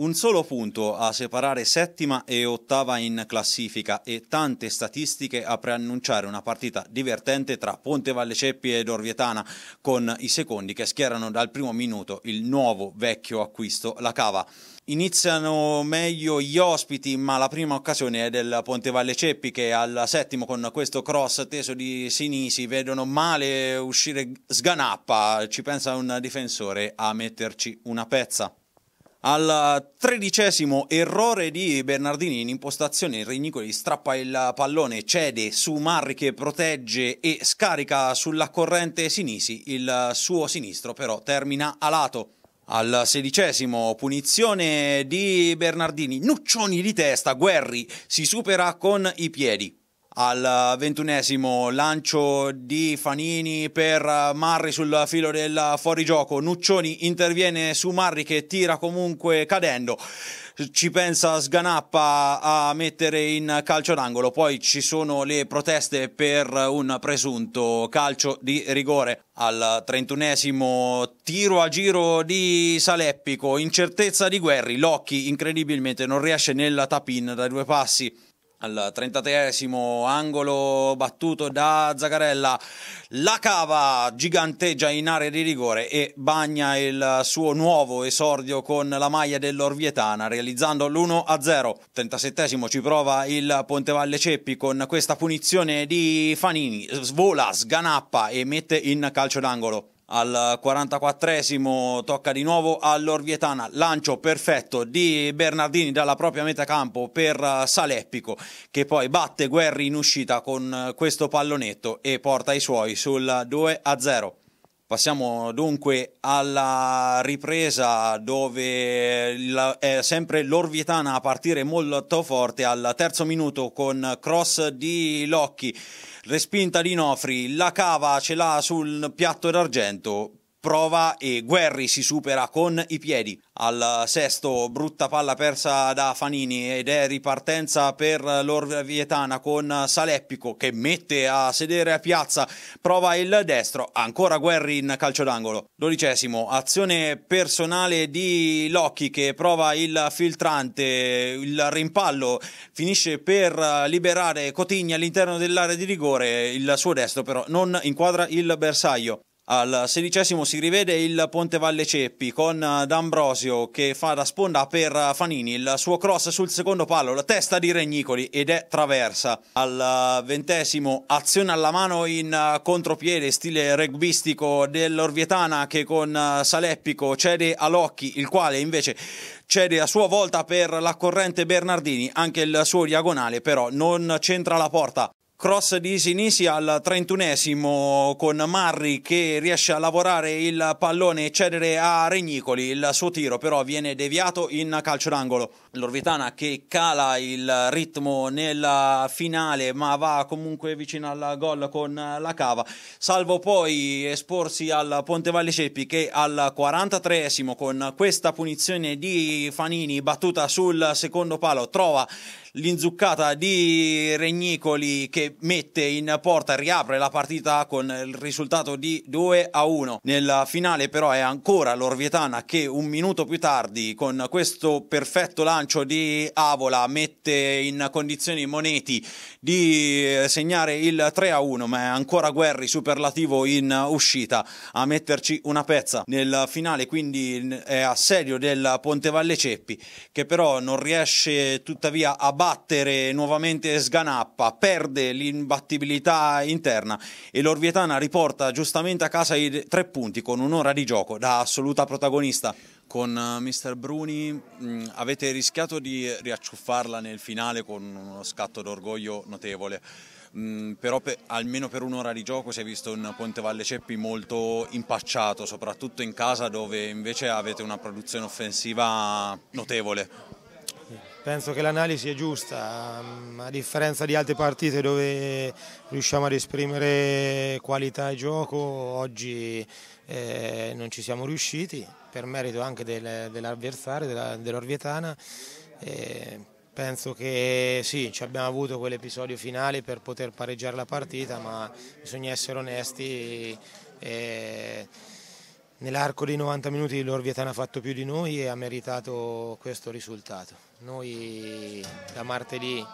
Un solo punto a separare settima e ottava in classifica e tante statistiche a preannunciare una partita divertente tra Ponte Valle Ceppi ed Orvietana con i secondi che schierano dal primo minuto il nuovo vecchio acquisto, la Cava. Iniziano meglio gli ospiti, ma la prima occasione è del Ponte Valle Ceppi che al settimo con questo cross teso di Sinisi vedono male uscire Sganappa, ci pensa un difensore a metterci una pezza. Al tredicesimo errore di Bernardini in impostazione, Rinicoli strappa il pallone, cede su Marri che protegge e scarica sulla corrente Sinisi, il suo sinistro però termina a lato. Al sedicesimo, punizione di Bernardini, Nuccioni di testa, Guerri si supera con i piedi al ventunesimo lancio di Fanini per Marri sul filo del fuorigioco. Nuccioni interviene su Marri che tira comunque cadendo ci pensa Sganappa a mettere in calcio d'angolo, poi ci sono le proteste per un presunto calcio di rigore. Al trentunesimo tiro a giro di Saleppico, incertezza di Guerri, Locchi incredibilmente non riesce nella tapin da due passi al trentatesimo angolo battuto da Zagarella, la cava giganteggia in area di rigore e bagna il suo nuovo esordio con la maglia dell'Orvietana, realizzando l'1-0. trentasettesimo ci prova il Pontevalle Ceppi con questa punizione di Fanini, svola, sganappa e mette in calcio d'angolo. Al 44esimo tocca di nuovo all'Orvietana, lancio perfetto di Bernardini dalla propria metacampo per eh, Saleppico che poi batte Guerri in uscita con eh, questo pallonetto e porta i suoi sul 2 0. Passiamo dunque alla ripresa dove è sempre l'Orvietana a partire molto forte al terzo minuto con cross di Locchi, respinta di Nofri, la cava ce l'ha sul piatto d'argento, prova e Guerri si supera con i piedi. Al sesto brutta palla persa da Fanini ed è ripartenza per l'Orvietana con Saleppico che mette a sedere a piazza, prova il destro, ancora Guerri in calcio d'angolo. Dodicesimo, azione personale di Locchi che prova il filtrante, il rimpallo finisce per liberare Cotigna all'interno dell'area di rigore, il suo destro però non inquadra il bersaglio. Al sedicesimo si rivede il Ponte Valle Ceppi con eh, D'Ambrosio che fa da sponda per eh, Fanini, il suo cross sul secondo palo, la testa di Regnicoli ed è traversa. Al eh, ventesimo azione alla mano in contropiede stile rugbistico dell'Orvietana che con Saleppico cede a Locchi il quale invece cede a sua volta per la corrente Bernardini, anche il suo diagonale però non centra la porta. Cross di Sinisi al 31 esimo con Marri che riesce a lavorare il pallone e cedere a Regnicoli. Il suo tiro però viene deviato in calcio d'angolo. L'Orvitana che cala il ritmo nella finale ma va comunque vicino al gol con la cava. Salvo poi esporsi al Ponte Valle Ceppi che al 43 esimo con questa punizione di Fanini battuta sul secondo palo trova l'inzuccata di Regnicoli che mette in porta, riapre la partita con il risultato di 2 a 1. Nella finale però è ancora l'Orvietana che un minuto più tardi con questo perfetto lancio di Avola mette in condizioni Moneti di eh, segnare il 3 a 1 ma è ancora Guerri superlativo in uscita a metterci una pezza. Nel finale quindi è assedio del Ponte Valle Ceppi che però non riesce tuttavia a battere nuovamente Sganappa, perde l'imbattibilità interna e l'Orvietana riporta giustamente a casa i tre punti con un'ora di gioco da assoluta protagonista. Con eh, Mr. Bruni mh, mm, avete rischiato di riacciuffarla nel finale con uno scatto d'orgoglio notevole. Mm, però per, almeno per un'ora di gioco si è visto un Ponte Valle Ceppi molto impacciato, soprattutto in casa dove invece avete una produzione offensiva notevole. Penso che l'analisi è giusta, mm, a differenza di altre partite dove riusciamo ad esprimere qualità e gioco, oggi eh, non ci siamo riusciti, per merito anche del, dell'avversario, dell'Orvietana. Eh, penso che sì, ci abbiamo avuto quell'episodio finale per poter pareggiare la partita, ma bisogna essere onesti. Eh, Nell'arco dei 90 minuti l'Orvietana ha fatto più di noi e ha meritato questo risultato. Noi da martedì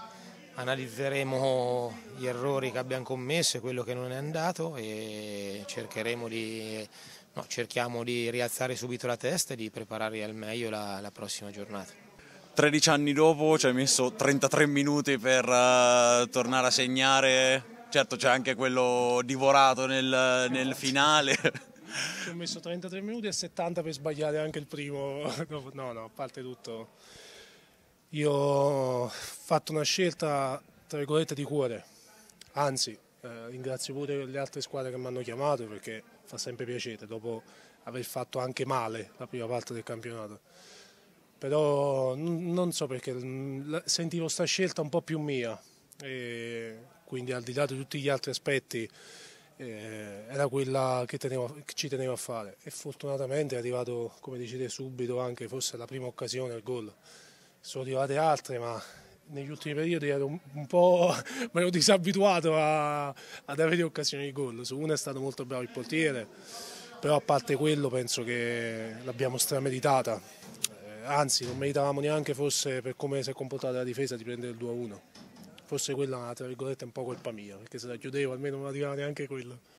analizzeremo gli errori che abbiamo commesso e quello che non è andato e di, no, cerchiamo di rialzare subito la testa e di preparare al meglio la, la prossima giornata. 13 anni dopo ci hai messo 33 minuti per uh, tornare a segnare, certo c'è anche quello divorato nel, nel finale. Ci ho messo 33 minuti e 70 per sbagliare anche il primo. No, no, a parte tutto, io ho fatto una scelta, tra virgolette, di cuore. Anzi, eh, ringrazio pure le altre squadre che mi hanno chiamato perché fa sempre piacere, dopo aver fatto anche male la prima parte del campionato. Però non so perché, sentivo sta scelta un po' più mia. E quindi al di là di tutti gli altri aspetti eh, era quella che, tenevo, che, ci tenevo a fare e fortunatamente è arrivato, come dicete subito, anche forse la prima occasione, il gol. Sono arrivate altre, ma negli ultimi periodi ero un po' meno disabituato a, ad avere occasioni di gol. Su una è stato molto bravo il portiere, però a parte quello penso che l'abbiamo strameritata. Eh, anzi, non meritavamo neanche forse per come si è comportata la difesa di prendere il 2-1 forse quella, tra virgolette, è un po' colpa mia, perché se la chiudevo almeno non arrivava neanche quella.